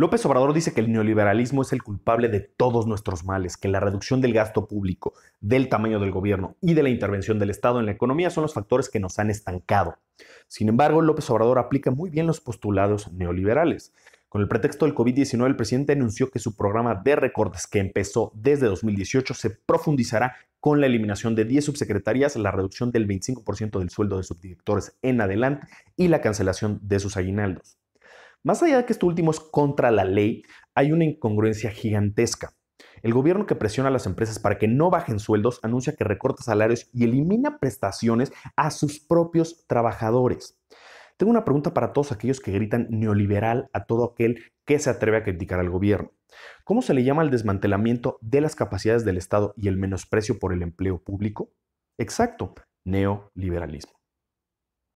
López Obrador dice que el neoliberalismo es el culpable de todos nuestros males, que la reducción del gasto público, del tamaño del gobierno y de la intervención del Estado en la economía son los factores que nos han estancado. Sin embargo, López Obrador aplica muy bien los postulados neoliberales. Con el pretexto del COVID-19, el presidente anunció que su programa de recortes, que empezó desde 2018, se profundizará con la eliminación de 10 subsecretarías, la reducción del 25% del sueldo de subdirectores en adelante y la cancelación de sus aguinaldos. Más allá de que esto último es contra la ley, hay una incongruencia gigantesca. El gobierno que presiona a las empresas para que no bajen sueldos anuncia que recorta salarios y elimina prestaciones a sus propios trabajadores. Tengo una pregunta para todos aquellos que gritan neoliberal a todo aquel que se atreve a criticar al gobierno. ¿Cómo se le llama el desmantelamiento de las capacidades del Estado y el menosprecio por el empleo público? Exacto, neoliberalismo.